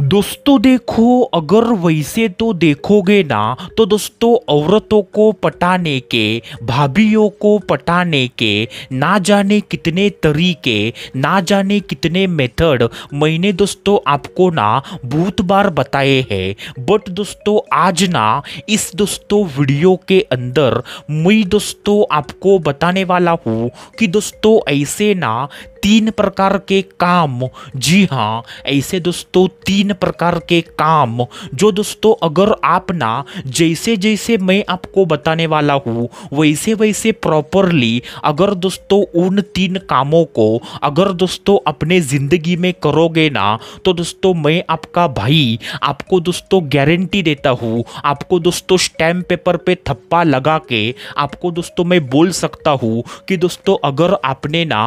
दोस्तों देखो अगर वैसे तो देखोगे ना तो दोस्तों औरतों को पटाने के भाभीियों को पटाने के ना जाने कितने तरीके ना जाने कितने मेथड मैंने दोस्तों आपको ना बहुत बार बताए हैं बट दोस्तों आज ना इस दोस्तों वीडियो के अंदर मैं दोस्तों आपको बताने वाला हूँ कि दोस्तों ऐसे ना तीन प्रकार के काम जी हाँ ऐसे दोस्तों तीन प्रकार के काम जो दोस्तों अगर आप ना जैसे जैसे मैं आपको बताने वाला हूँ वैसे वैसे प्रॉपरली अगर दोस्तों उन तीन कामों को अगर दोस्तों अपने ज़िंदगी में करोगे ना तो दोस्तों मैं आपका भाई आपको दोस्तों गारंटी देता हूँ आपको दोस्तों स्टैम्प पेपर पे थप्पा लगा के आपको दोस्तों मैं बोल सकता हूँ कि दोस्तों अगर आपने ना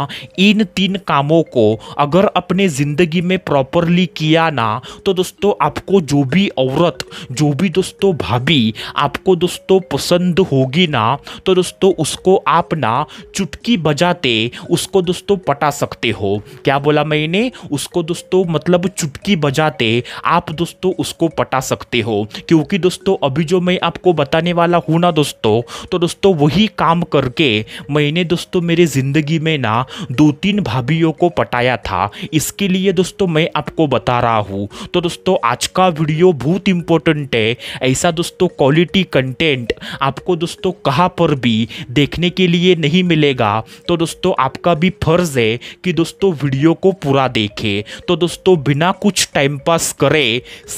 इन तीन इन कामों को अगर अपने ज़िंदगी में प्रॉपरली किया ना तो दोस्तों आपको जो भी औरत जो भी दोस्तों भाभी आपको दोस्तों पसंद होगी ना तो दोस्तों उसको आप ना चुटकी बजाते उसको दोस्तों पटा सकते हो क्या बोला मैंने उसको दोस्तों मतलब चुटकी बजाते आप दोस्तों उसको पटा सकते हो क्योंकि दोस्तों अभी जो मैं आपको बताने वाला हूँ ना दोस्तों तो दोस्तों वही काम करके मैंने दोस्तों मेरे ज़िंदगी में ना दो तीन भाभीियों को पटाया था इसके लिए दोस्तों मैं आपको बता रहा हूँ तो दोस्तों आज का वीडियो बहुत इम्पोर्टेंट है ऐसा दोस्तों क्वालिटी कंटेंट आपको दोस्तों कहाँ पर भी देखने के लिए नहीं मिलेगा तो दोस्तों आपका भी फर्ज है कि दोस्तों वीडियो को पूरा देखे तो दोस्तों बिना कुछ टाइम पास करे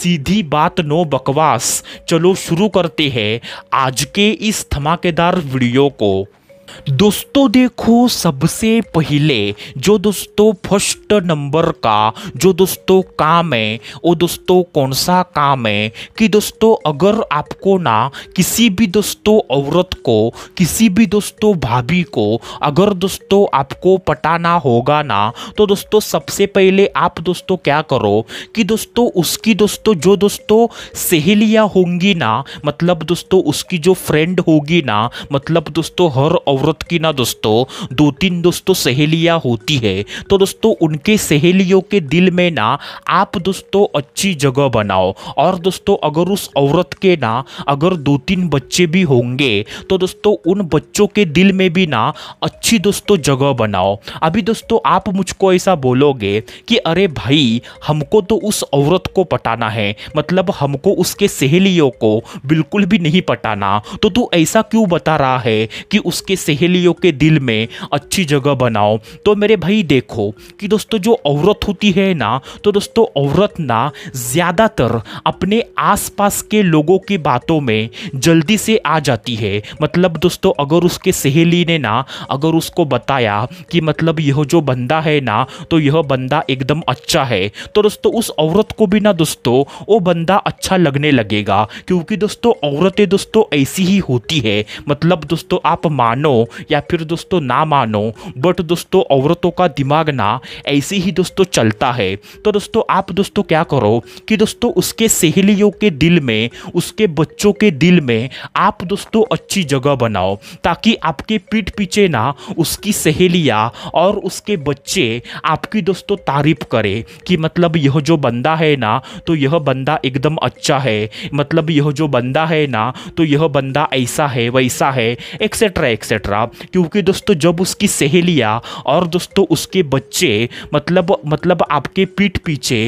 सीधी बात नो बकवास चलो शुरू करते हैं आज के इस धमाकेदार वीडियो को दोस्तों देखो सबसे पहले जो दोस्तों फर्स्ट नंबर का जो दोस्तों काम है वो दोस्तों कौन सा काम है कि दोस्तों अगर आपको ना किसी भी दोस्तों औरत को किसी भी दोस्तों भाभी को अगर दोस्तों आपको पटाना होगा ना तो दोस्तों सबसे पहले आप दोस्तों क्या करो कि दोस्तों उसकी दोस्तों जो दोस्तों सहेलियाँ होंगी ना मतलब दोस्तों उसकी जो फ्रेंड होगी ना मतलब दोस्तों हर औरत की ना दोस्तों दो तीन दोस्तों सहेलियां होती है तो दोस्तों उनके सहेलियों के दिल में ना आप दोस्तों अच्छी जगह बनाओ और दोस्तों अगर उस औरत के ना अगर दो तीन बच्चे भी होंगे तो दोस्तों उन बच्चों के दिल में भी ना अच्छी दोस्तों जगह बनाओ अभी दोस्तों आप मुझको ऐसा बोलोगे कि अरे भाई हमको तो उस औरत को पटाना है मतलब हमको उसके सहेलियों को बिल्कुल भी नहीं पटाना तो तू ऐसा क्यों बता रहा है कि उसके सहेलियों के दिल में अच्छी जगह बनाओ तो मेरे भाई देखो कि दोस्तों जो औरत होती है ना तो दोस्तों औरत ना ज़्यादातर अपने आसपास के लोगों की बातों में जल्दी से आ जाती है मतलब दोस्तों अगर उसके सहेली ने ना अगर उसको बताया कि मतलब यह जो बंदा है ना तो यह बंदा एकदम अच्छा है तो दोस्तों उस औरत को भी ना दोस्तों वो बंदा अच्छा लगने लगेगा क्योंकि दोस्तों औरतें दोस्तों ऐसी ही होती है मतलब दोस्तों आप मानो या फिर दोस्तों ना मानो बट दोस्तों औरतों का दिमाग ना ऐसे ही दोस्तों चलता है तो दोस्तों आप दोस्तों क्या करो कि दोस्तों उसके सहेलियों के दिल में उसके बच्चों के दिल में आप दोस्तों अच्छी जगह बनाओ ताकि आपके पीठ पीछे ना उसकी सहेलियाँ और उसके बच्चे आपकी दोस्तों तारीफ करें कि मतलब यह जो बंदा है ना तो यह बंदा एकदम अच्छा है मतलब यह जो बंदा है ना तो यह बंदा ऐसा है वैसा है एक्सेट्रा एक्सेट्रा रहा क्योंकि दोस्तों जब उसकी सहेलियाँ और दोस्तों उसके बच्चे मतलब मतलब आपके पीठ पीछे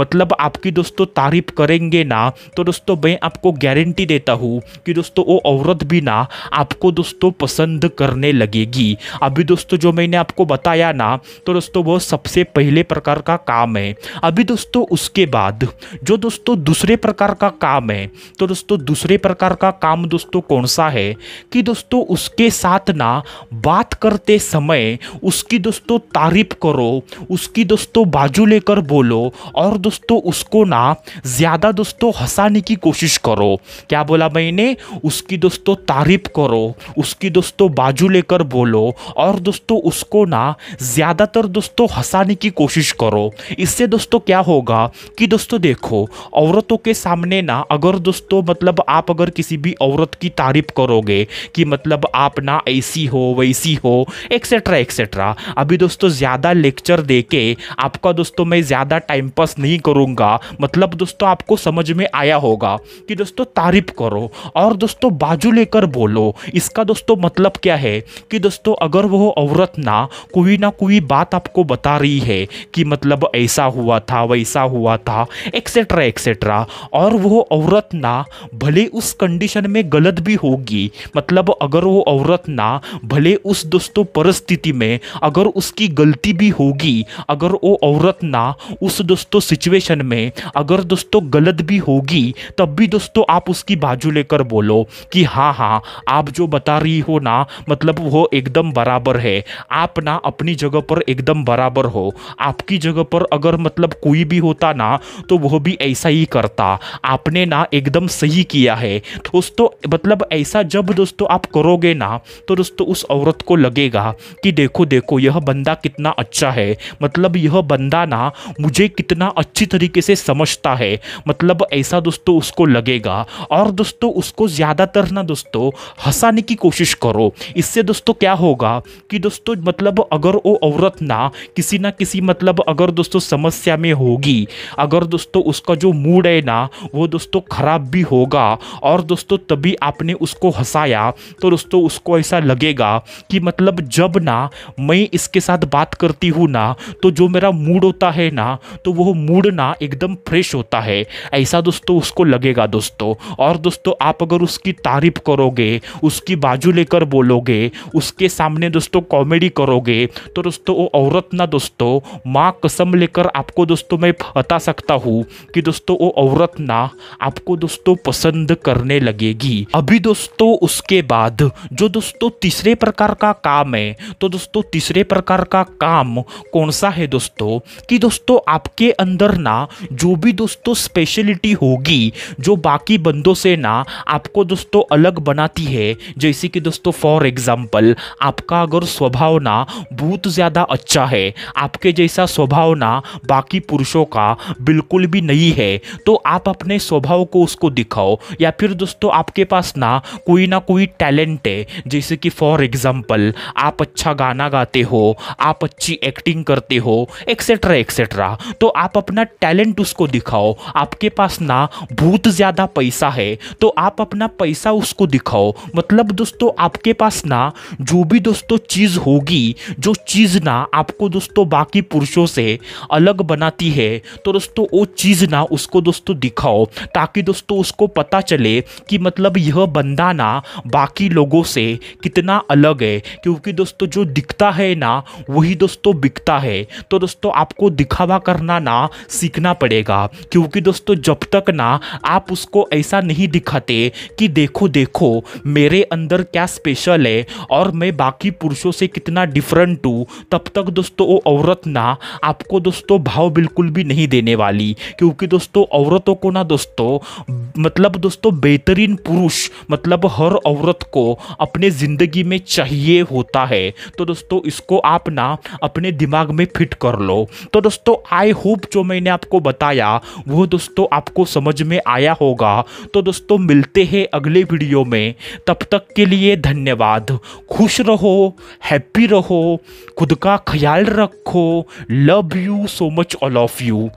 मतलब आपकी दोस्तों तारीफ करेंगे ना तो दोस्तों मैं आपको गारंटी देता हूँ कि दोस्तों वो औरत भी ना आपको दोस्तों पसंद करने लगेगी अभी दोस्तों जो मैंने आपको बताया ना तो दोस्तों वो सबसे पहले प्रकार का काम है अभी दोस्तों उसके बाद जो दोस्तों दूसरे प्रकार का काम है तो दोस्तों दूसरे प्रकार का काम दोस्तों कौन सा है कि दोस्तों उसके साथ साथ ना बात करते समय उसकी दोस्तों तारीफ करो उसकी दोस्तों बाजू लेकर बोलो और दोस्तों उसको ना ज़्यादा दोस्तों हंसाने की कोशिश करो क्या बोला मैंने उसकी दोस्तों तारीफ करो उसकी दोस्तों बाजू लेकर बोलो और दोस्तों उसको ना ज़्यादातर दोस्तों हंसाने की कोशिश करो इससे दोस्तों क्या होगा कि दोस्तों देखो औरतों के सामने ना अगर दोस्तों मतलब आप अगर किसी भी औरत की तारीफ करोगे कि मतलब आप ना ऐसी हो वैसी हो एक्सेट्रा एक्सेट्रा अभी दोस्तों ज़्यादा लेक्चर देके आपका दोस्तों मैं ज़्यादा टाइम पास नहीं करूँगा मतलब दोस्तों आपको समझ में आया होगा कि दोस्तों तारीफ करो और दोस्तों बाजू लेकर बोलो इसका दोस्तों मतलब क्या है कि दोस्तों अगर वो औरत ना कोई ना कोई बात आपको बता रही है कि मतलब ऐसा हुआ था वैसा हुआ था एक्सेट्रा एक्सेट्रा और वो औरत ना भले उस कंडीशन में गलत भी होगी मतलब अगर वो औरत ना करना भले उस दोस्तों परिस्थिति में अगर उसकी गलती भी होगी अगर वो औरत ना उस दोस्तों सिचुएशन में अगर दोस्तों गलत भी होगी तब भी दोस्तों आप उसकी बाजू लेकर बोलो कि हाँ हाँ आप जो बता रही हो ना मतलब वो एकदम बराबर है आप ना अपनी जगह पर एकदम बराबर हो आपकी जगह पर अगर मतलब कोई भी होता ना तो वह भी ऐसा ही करता आपने ना एकदम सही किया है दोस्तों मतलब ऐसा जब दोस्तों आप करोगे ना तो दोस्तों उस औरत को लगेगा कि देखो देखो यह बंदा कितना अच्छा है मतलब यह बंदा ना मुझे कितना अच्छी तरीके से समझता है मतलब ऐसा दोस्तों उसको लगेगा और दोस्तों उसको ज़्यादातर ना दोस्तों हंसाने की कोशिश करो इससे दोस्तों क्या होगा कि दोस्तों मतलब अगर वो औरत ना किसी ना किसी मतलब अगर दोस्तों समस्या में होगी अगर दोस्तों उसका जो मूड है ना वो दोस्तों ख़राब भी होगा और दोस्तों तभी आपने उसको हंसाया तो दोस्तों उसको ऐसा लगेगा कि मतलब जब ना मैं इसके साथ बात करती हूँ ना तो जो मेरा मूड होता है ना तो वो मूड ना एकदम फ्रेश होता है ऐसा दोस्तों उसको लगेगा दोस्तों और दोस्तों आप अगर उसकी तारीफ करोगे उसकी बाजू लेकर बोलोगे उसके सामने दोस्तों कॉमेडी करोगे तो दोस्तों वो औरत ना दोस्तों माँ कसम लेकर आपको दोस्तों मैं बता सकता हूँ कि दोस्तों वो औरत ना आपको दोस्तों पसंद करने लगेगी अभी दोस्तों उसके बाद जो दोस्तों तीसरे प्रकार का काम है तो दोस्तों तीसरे प्रकार का काम कौन सा है दोस्तों कि दोस्तों आपके अंदर ना जो भी दोस्तों स्पेशलिटी होगी जो बाकी बंदों से ना आपको दोस्तों अलग बनाती है जैसे कि दोस्तों फॉर एग्जाम्पल आपका अगर स्वभाव ना बहुत ज़्यादा अच्छा है आपके जैसा स्वभाव ना बाकी पुरुषों का बिल्कुल भी नहीं है तो आप अपने स्वभाव को उसको दिखाओ या फिर दोस्तों आपके पास ना कोई ना कोई टैलेंट है जैसे कि फॉर एग्जाम्पल आप अच्छा गाना गाते हो आप अच्छी एक्टिंग करते हो एक्सेट्रा एक्सेट्रा तो आप अपना टैलेंट उसको दिखाओ आपके पास ना बहुत ज़्यादा पैसा है तो आप अपना पैसा उसको दिखाओ मतलब दोस्तों आपके पास ना जो भी दोस्तों चीज़ होगी जो चीज़ ना आपको दोस्तों बाकी पुरुषों से अलग बनाती है तो दोस्तों वो चीज़ ना उसको दोस्तों दिखाओ ताकि दोस्तों उसको पता चले कि मतलब यह बंदा ना बाकी लोगों से कितना अलग है क्योंकि दोस्तों जो दिखता है ना वही दोस्तों बिकता है तो दोस्तों आपको दिखावा करना ना सीखना पड़ेगा क्योंकि दोस्तों जब तक ना आप उसको ऐसा नहीं दिखाते कि देखो देखो मेरे अंदर क्या स्पेशल है और मैं बाकी पुरुषों से कितना डिफरेंट हूँ तब तक दोस्तों वो औरत ना आपको दोस्तों भाव बिल्कुल भी नहीं देने वाली क्योंकि दोस्तों औरतों को ना दोस्तों मतलब दोस्तों बेहतरीन पुरुष मतलब हर औरत को अपने जिन ज़िंदगी में चाहिए होता है तो दोस्तों इसको आप ना अपने दिमाग में फिट कर लो तो दोस्तों आई होप जो मैंने आपको बताया वो दोस्तों आपको समझ में आया होगा तो दोस्तों मिलते हैं अगले वीडियो में तब तक के लिए धन्यवाद खुश रहो हैप्पी रहो खुद का ख्याल रखो love you so much all of you